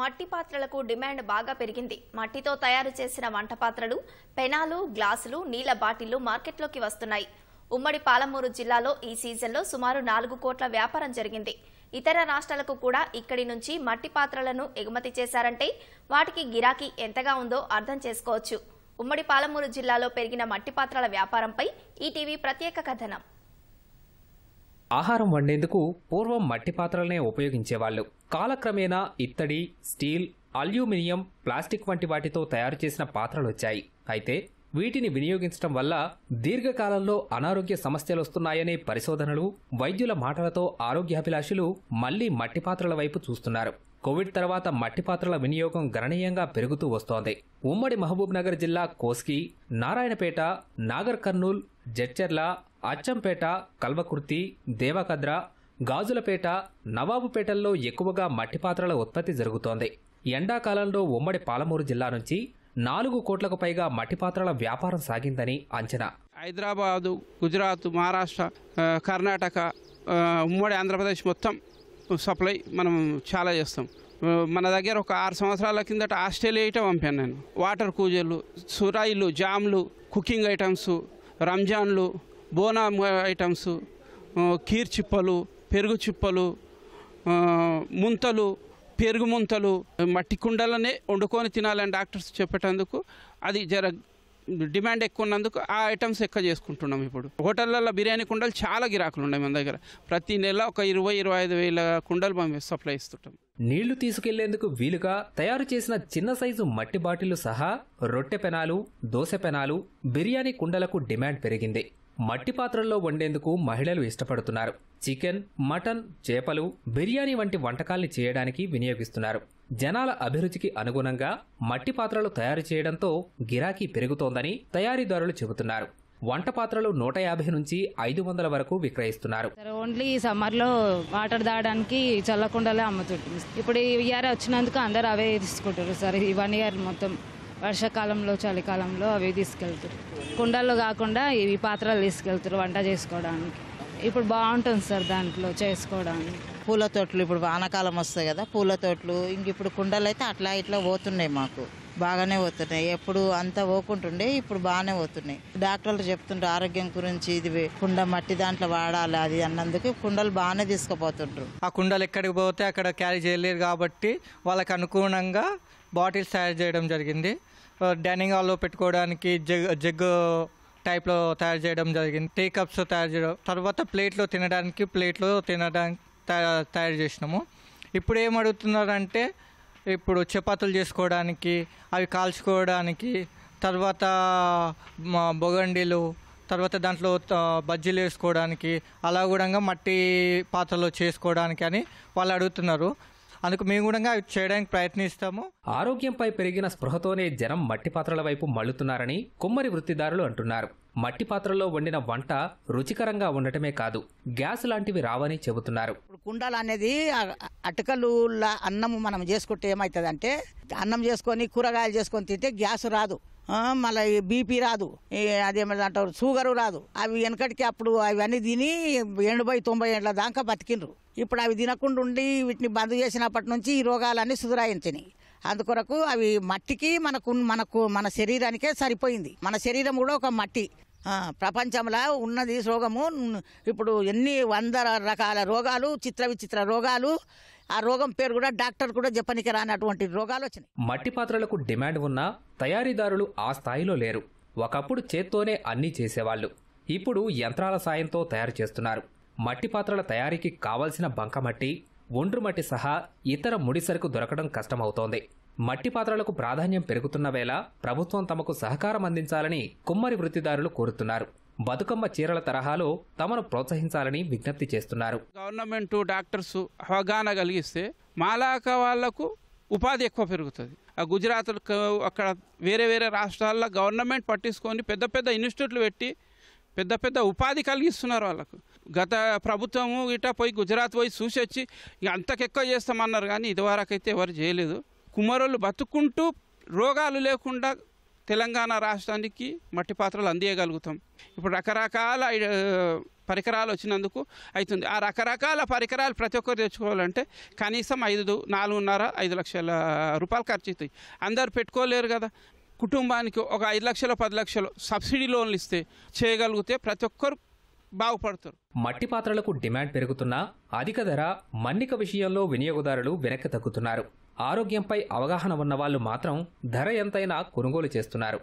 మట్టి పాత్రలకు డిమాండ్ బాగా పెరిగింది మట్టితో తయారు చేసిన వంట పాత్రలు పెనాలు గ్లాసులు నీళ్ల బాటిల్లు మార్కెట్లోకి వస్తున్నాయి ఉమ్మడి పాలమూరు జిల్లాలో ఈ సీజన్లో సుమారు నాలుగు కోట్ల వ్యాపారం జరిగింది ఇతర రాష్ట్రాలకు కూడా ఇక్కడి నుంచి మట్టి పాత్రలను ఎగుమతి చేశారంటే వాటికి గిరాకీ ఎంతగా ఉందో అర్థం చేసుకోవచ్చు ఉమ్మడి పాలమూరు జిల్లాలో పెరిగిన మట్టి పాత్రల వ్యాపారంపై ఈటీవీ ప్రత్యేక కథనం ఆహారం వండేందుకు పూర్వం మట్టి పాత్రలనే ఉపయోగించేవాళ్ళు కాలక్రమేణా ఇత్తడి స్టీల్ అల్యూమినియం ప్లాస్టిక్ వంటి వాటితో తయారు చేసిన పాత్రలు వచ్చాయి అయితే వీటిని వినియోగించడం వల్ల దీర్ఘకాలంలో అనారోగ్య సమస్యలు వస్తున్నాయనే పరిశోధనలు వైద్యుల మాటలతో ఆరోగ్యాభిలాషులు మళ్లీ మట్టి పాత్రల వైపు చూస్తున్నారు కోవిడ్ తర్వాత మట్టి పాత్రల వినియోగం గణనీయంగా పెరుగుతూ వస్తోంది ఉమ్మడి మహబూబ్ నగర్ జిల్లా కోస్కి నారాయణపేట నాగర్ కర్నూల్ జడ్చర్ల అచ్చంపేట కల్వకుర్తి దేవకద్ర గాజులపేట నవాబుపేటల్లో ఎక్కువగా మట్టి పాత్రల ఉత్పత్తి జరుగుతోంది ఎండాకాలంలో ఉమ్మడి పాలమూరు జిల్లా నుంచి నాలుగు కోట్లకు పైగా మట్టి పాత్రల వ్యాపారం సాగిందని అంచనా హైదరాబాదు గుజరాత్ మహారాష్ట్ర కర్ణాటక ఉమ్మడి ఆంధ్రప్రదేశ్ మొత్తం సప్లై మనం చాలా చేస్తాం మన దగ్గర ఒక ఆరు సంవత్సరాల కిందట ఆస్ట్రేలియా ఐటమ్ పంపాను నేను వాటర్ కూజర్లు సురాయిలు జామ్లు కుకింగ్ ఐటమ్స్ రంజాన్లు బోనా ఐటమ్స్ కీర్ చిప్పలు పెరుగు చిప్పలు ముంతలు పెరుగు ముంతలు మట్టి కుండలనే వండుకొని తినాలని డాక్టర్స్ చెప్పేటందుకు అది జర డిమాండ్ ఎక్కువ ఉన్నందుకు ఆ ఐటమ్స్ ఎక్కువ చేసుకుంటున్నాం ఇప్పుడు హోటళ్ళల్లో బిర్యానీ కుండలు చాలా గిరాకులు ఉన్నాయి మన దగ్గర ప్రతి నెల ఒక ఇరవై ఇరవై ఐదు వేల కుండలు మేము సప్లై ఇస్తుంటాం నీళ్లు తీసుకెళ్లేందుకు వీలుగా తయారు చేసిన చిన్న సైజు మట్టి బాటిల్ సహా రొట్టె పెనాలు దోశ పెనాలు బిర్యానీ కుండలకు డిమాండ్ పెరిగింది మట్టి పాత్రల్లో వండేందుకు మహిళలు ఇష్టపడుతున్నారు చికెన్ మటన్ చేపలు బిర్యానీ వంటి వంటకాల్ని చేయడానికి వినియోగిస్తున్నారు జనాల అభిరుచికి అనుగుణంగా మట్టి పాత్రలు తయారు చేయడంతో గిరాకీ పెరుగుతోందని తయారీదారులు చెబుతున్నారు వంట పాత్రలు నూట యాభై నుంచి ఐదు వందల వరకు విక్రయిస్తున్నారు ఓన్లీ సమ్మర్ లో వాటర్ దాడానికి చల్లకుండలే అమ్ముతుంటుంది ఇప్పుడు ఈ ఇయర్ వచ్చినందుకు అందరు అవే తీసుకుంటారు సార్ ఈ వన్ ఇయర్ మొత్తం వర్షాకాలంలో చలికాలంలో అవి తీసుకెళ్తారు కుండల్లో కాకుండా ఇవి పాత్రలు తీసుకెళ్తారు వంట చేసుకోవడానికి ఇప్పుడు బాగుంటుంది సార్ దాంట్లో చేసుకోవడానికి పూల తోటలు ఇప్పుడు వానాకాలం వస్తాయి కదా పూల తోటలు ఇంక ఇప్పుడు కుండలు అయితే అట్లా ఇట్లా పోతున్నాయి మాకు బాగానే పోతున్నాయి ఎప్పుడు అంతా పోకుంటుండే ఇప్పుడు బాగానే పోతున్నాయి డాక్టర్లు చెప్తుంటారు ఆరోగ్యం గురించి ఇది కుండ మట్టి దాంట్లో వాడాలి అది అన్నందుకు కుండలు బాగానే తీసుకుపోతుంటారు ఆ కుండలు ఎక్కడికి పోతే అక్కడ క్యారీ చేయలేరు కాబట్టి వాళ్ళకి అనుగుణంగా బాటిల్స్ తయారు చేయడం జరిగింది డైనింగ్ హాల్లో పెట్టుకోవడానికి జగ్ జగ్ టైప్లో తయారు చేయడం జరిగింది టీ కప్స్ తయారు చేయడం తర్వాత ప్లేట్లో తినడానికి ప్లేట్లో తినడానికి తయారు చేసినాము ఇప్పుడు ఏం అడుగుతున్నారంటే ఇప్పుడు చపాతీలు చేసుకోవడానికి అవి కాల్చుకోవడానికి తర్వాత బొగండీలు తర్వాత దాంట్లో బజ్జీలు వేసుకోవడానికి అలా కూడా మట్టి పాత్రలో చేసుకోవడానికి అని వాళ్ళు అడుగుతున్నారు అందుకు మేము కూడా అవి చేయడానికి ప్రయత్నిస్తాము ఆరోగ్యంపై పెరిగిన స్పృహతోనే జనం మట్టి పాత్రల వైపు మళ్ళుతున్నారని కుమ్మరి వృత్తిదారులు అంటున్నారు మట్టి పాత్రలో వండిన వంట రుచికరంగా ఉండటమే కాదు గ్యాస్ లాంటివి రావని చెబుతున్నారు కుండలు అనేది అటుకలు అన్నం మనం చేసుకుంటే ఏమవుతుందంటే అన్నం చేసుకొని కూరగాయలు చేసుకొని తింటే గ్యాస్ రాదు మళ్ళీ బీపీ రాదు అదేమన్నా అంటారు షుగరు రాదు అవి వెనకటికి అప్పుడు అవన్నీ తిని ఎనభై తొంభై ఏళ్ళ దాకా బతికినరు ఇప్పుడు అవి తినకుండా ఉండి వీటిని బంద్ చేసినప్పటి నుంచి ఈ రోగాలన్నీ సుధరాయించినాయి అందుకొరకు అవి మట్టికి మనకు మనకు మన శరీరానికే సరిపోయింది మన శరీరం కూడా ఒక మట్టి ప్రపంచంలో ఉన్నది రోగము ఇప్పుడు ఎన్ని వంద రకాల రోగాలు చిత్ర విచిత్ర రోగాలు ఆ రోగం పేరు కూడా డాక్టర్ కూడా చెప్పనికి రానటువంటి రోగాలు వచ్చినాయి మట్టి పాత్రలకు డిమాండ్ ఉన్నా తయారీదారులు ఆ స్థాయిలో లేరు ఒకప్పుడు చేత్తోనే అన్నీ చేసేవాళ్ళు ఇప్పుడు యంత్రాల సాయంతో తయారు చేస్తున్నారు మట్టి పాత్రల తయారీకి కావలసిన బంకమట్టి ఒండ్రు మట్టి సహా ఇతర ముడిసరుకు దొరకడం కష్టమవుతోంది మట్టి పాత్రలకు ప్రాధాన్యం పెరుగుతున్న వేళ ప్రభుత్వం తమకు సహకారం అందించాలని కుమ్మరి వృత్తిదారులు కోరుతున్నారు బతుకమ్మ చీరల తరహాలో తమను ప్రోత్సహించాలని విజ్ఞప్తి చేస్తున్నారు గవర్నమెంట్ డాక్టర్స్ అవగాహన కలిగిస్తే మాలాక వాళ్లకు ఉపాధి ఎక్కువ పెరుగుతుంది ఆ గుజరాత్ అక్కడ వేరే వేరే రాష్ట్రాల్లో గవర్నమెంట్ పట్టించుకొని పెద్ద పెద్ద ఇన్స్టిట్యూట్లు పెట్టి పెద్ద పెద్ద ఉపాధి కలిగిస్తున్నారు వాళ్ళకు గత ప్రభుత్వము ఇట పోయి గుజరాత్ పోయి చూసి వచ్చి అంతకెక్కువ చేస్తామన్నారు కానీ ఇదివరకైతే ఎవరు చేయలేదు కుమారులు బతుకుంటూ రోగాలు లేకుండా తెలంగాణ రాష్ట్రానికి మట్టి పాత్రలు అందియగలుగుతాం ఇప్పుడు రకరకాల పరికరాలు వచ్చినందుకు అవుతుంది ఆ రకరకాల పరికరాలు ప్రతి ఒక్కరు తెచ్చుకోవాలంటే కనీసం ఐదు నాలుగున్నర ఐదు లక్షల రూపాయలు ఖర్చు అవుతాయి అందరు పెట్టుకోలేరు కదా కుటుంబానికి ఒక ఐదు లక్షలు పది లక్షలు సబ్సిడీ లోన్లు ఇస్తే చేయగలిగితే ప్రతి ఒక్కరు బాగుపడుతుంది మట్టి పాత్రలకు డిమాండ్ పెరుగుతున్నా అధిక ధర మన్నిక విషయంలో వినియోగదారులు వెనక్కి తగ్గుతున్నారు ఆరోగ్యంపై అవగాహన ఉన్న వాళ్ళు మాత్రం ధర ఎంతైనా కొనుగోలు చేస్తున్నారు